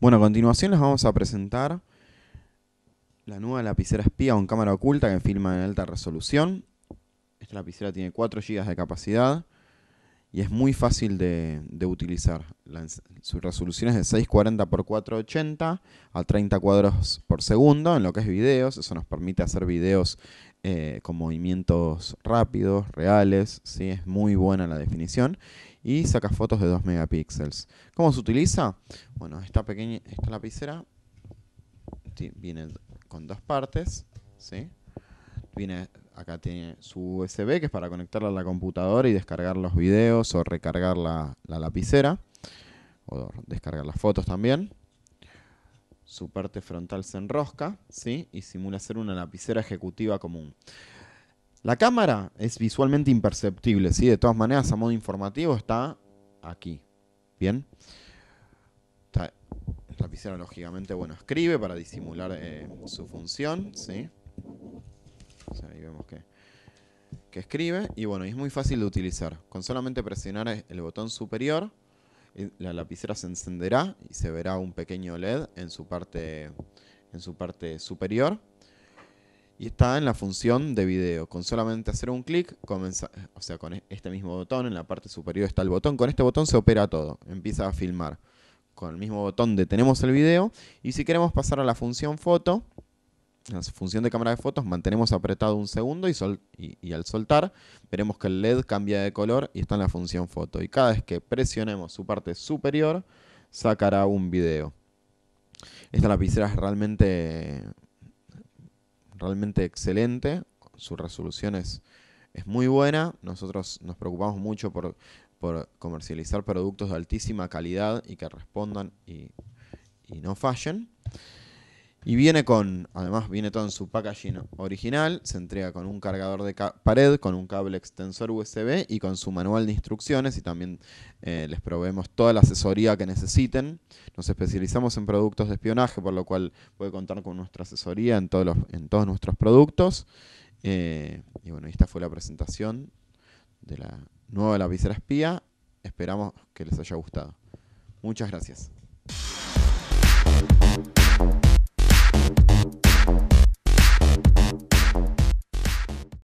Bueno, a continuación les vamos a presentar la nueva lapicera espía con cámara oculta que filma en alta resolución. Esta lapicera tiene 4 GB de capacidad y es muy fácil de, utilizar. su resolución es de 640 x 480 a 30 cuadros por segundo en lo que es videos. Eso nos permite hacer videos eh, con movimientos rápidos, reales. ¿sí? Es muy buena la definición y saca fotos de 2 megapíxeles. ¿Cómo se utiliza? Bueno, esta pequeña esta lapicera viene con dos partes, Viene acá tiene su USB que es para conectarla a la computadora y descargar los videos o recargar la, la lapicera o descargar las fotos también. Su parte frontal se enrosca, ¿sí? Y simula ser una lapicera ejecutiva común. La cámara es visualmente imperceptible, ¿sí? De todas maneras, a modo informativo está aquí, ¿bien? lapicera, lógicamente, bueno, escribe para disimular eh, su función, ahí vemos que, escribe. Y bueno, es muy fácil de utilizar. Con solamente presionar el botón superior, eh, la lapicera se encenderá y se verá un pequeño LED en parte, en su parte superior y está en la función de video. Con solamente hacer un clic, o sea, con e-, este mismo botón, en la parte superior está el botón. Con este botón se opera todo, empieza a filmar. Con el mismo botón detenemos el video y si queremos pasar a la función foto, la función de cámara de fotos, mantenemos apretado un segundo y, al soltar veremos que el LED cambia de color y está en la función foto. Y cada vez que presionemos su parte superior, sacará un video. Esta lapicera es realmente realmente excelente, su resolución es, es muy buena, nosotros nos preocupamos mucho por, por comercializar productos de altísima calidad y que respondan y, y no fallen. Y viene con, además viene todo en su packaging original, se entrega con un cargador de pared, con un cable extensor USB y con su manual de instrucciones y también eh, les proveemos toda la asesoría que necesiten. Nos especializamos en productos de espionaje, por lo cual puede contar con nuestra asesoría en todos, nuestros productos. Eh, y bueno, esta fue la presentación de la nueva lapicera espía. Esperamos que les haya gustado. Muchas gracias.